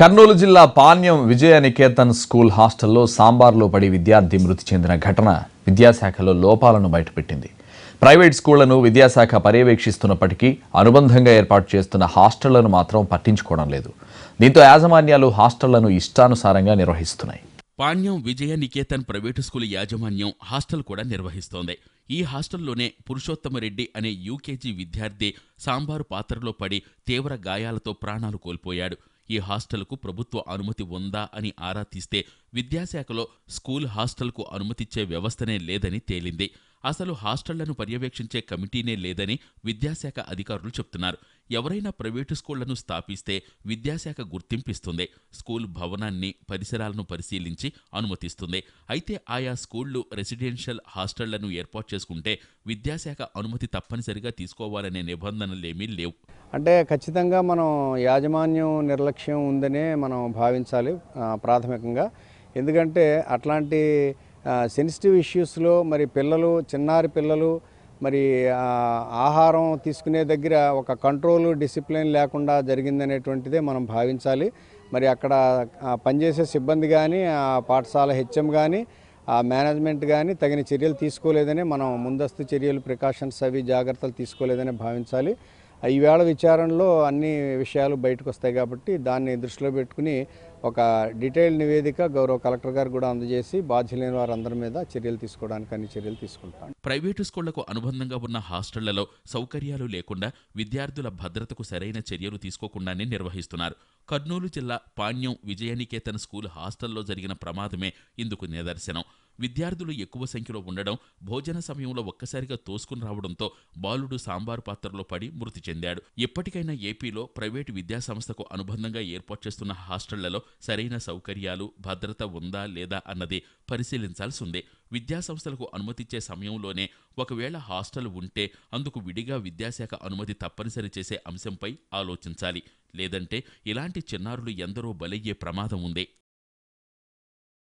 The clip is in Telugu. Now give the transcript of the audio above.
కర్నూలు జిల్లా పాణ్యం విజయనికేతన్ స్కూల్ హాస్టల్లో సాంబార్లో పడి విద్యార్థి మృతి చెందిన ఘటన విద్యాశాఖలో లోపాలను బయటపెట్టింది ప్రైవేట్ స్కూళ్లను విద్యాశాఖ పర్యవేక్షిస్తున్నప్పటికీ అనుబంధంగా ఏర్పాటు చేస్తున్న హాస్టళ్లను మాత్రం పట్టించుకోవడం లేదు దీంతో యాజమాన్యాలు హాస్టళ్లను ఇష్టానుసారంగా నిర్వహిస్తున్నాయి పాణ్యం విజయ నికేతన్ ప్రైవేటు స్కూల్ యాజమాన్యం హాస్టల్ కూడా నిర్వహిస్తోంది ఈ హాస్టల్లోనే పురుషోత్తమరెడ్డి అనే యూకేజీ విద్యార్థి సాంబారు పాత్రలో పడి తీవ్ర గాయాలతో ప్రాణాలు కోల్పోయాడు ఈ హాస్టల్కు ప్రభుత్వ అనుమతి ఉందా అని ఆరా తీస్తే విద్యాశాఖలో స్కూల్ హాస్టల్కు అనుమతిచ్చే వ్యవస్థనే లేదని తేలింది అసలు హాస్టళ్లను పర్యవేక్షించే కమిటీనే లేదని విద్యాశాఖ అధికారులు చెప్తున్నారు ఎవరైనా ప్రైవేటు స్కూళ్లను స్థాపిస్తే విద్యాశాఖ గుర్తింపిస్తుంది స్కూల్ భవనాన్ని పరిసరాలను పరిశీలించి అనుమతిస్తుంది అయితే ఆయా స్కూళ్లు రెసిడెన్షియల్ హాస్టళ్లను ఏర్పాటు చేసుకుంటే విద్యాశాఖ అనుమతి తప్పనిసరిగా తీసుకోవాలనే నిబంధనలేమీ లేవు అంటే ఖచ్చితంగా మనం యాజమాన్యం నిర్లక్ష్యం ఉందనే మనం భావించాలి ప్రాథమికంగా ఎందుకంటే అట్లాంటి సెన్సిటివ్ ఇష్యూస్లో మరి పిల్లలు చిన్నారి పిల్లలు మరి ఆహారం తీసుకునే దగ్గర ఒక కంట్రోల్ డిసిప్లిన్ లేకుండా జరిగిందనేటువంటిదే మనం భావించాలి మరి అక్కడ పనిచేసే సిబ్బంది కానీ ఆ పాఠశాల హెచ్ఎం కానీ ఆ మేనేజ్మెంట్ కానీ తగిన చర్యలు తీసుకోలేదని మనం ముందస్తు చర్యలు ప్రికాషన్స్ అవి జాగ్రత్తలు తీసుకోలేదని భావించాలి ఈవేళ విచారణలో అన్ని విషయాలు బయటకు వస్తాయి కాబట్టి దాన్ని దృష్టిలో పెట్టుకుని ఒక డీటెయిల్ నివేదిక గౌరవ కలెక్టర్ గారు కూడా అందజేసి బాధ్యులైన వారందరి మీద చర్యలు తీసుకోవడానికి అన్ని చర్యలు తీసుకుంటాం ప్రైవేటు స్కూళ్లకు అనుబంధంగా ఉన్న హాస్టళ్లలో సౌకర్యాలు లేకుండా విద్యార్థుల భద్రతకు సరైన చర్యలు తీసుకోకుండానే నిర్వహిస్తున్నారు కర్నూలు జిల్లా పాణ్యం విజయనికేతన్ స్కూల్ హాస్టల్లో జరిగిన ప్రమాదమే ఇందుకు నిదర్శనం విద్యార్థులు ఎక్కువ సంఖ్యలో ఉండడం భోజన సమయంలో ఒక్కసారిగా తోసుకుని రావడంతో బాలుడు సాంబారు పాత్రలో పడి మృతి చెందాడు ఇప్పటికైనా ఏపీలో ప్రైవేటు విద్యాసంస్థకు అనుబంధంగా ఏర్పాటు చేస్తున్న హాస్టళ్లలో సరైన సౌకర్యాలు భద్రత ఉందా లేదా అన్నది పరిశీలించాల్సి ఉంది విద్యాసంస్థలకు అనుమతిచ్చే సమయంలోనే ఒకవేళ హాస్టల్ ఉంటే అందుకు విడిగా విద్యాశాఖ అనుమతి తప్పనిసరి చేసే అంశంపై ఆలోచించాలి లేదంటే ఇలాంటి చిన్నారులు ఎందరో బలయ్యే ప్రమాదం ఉంది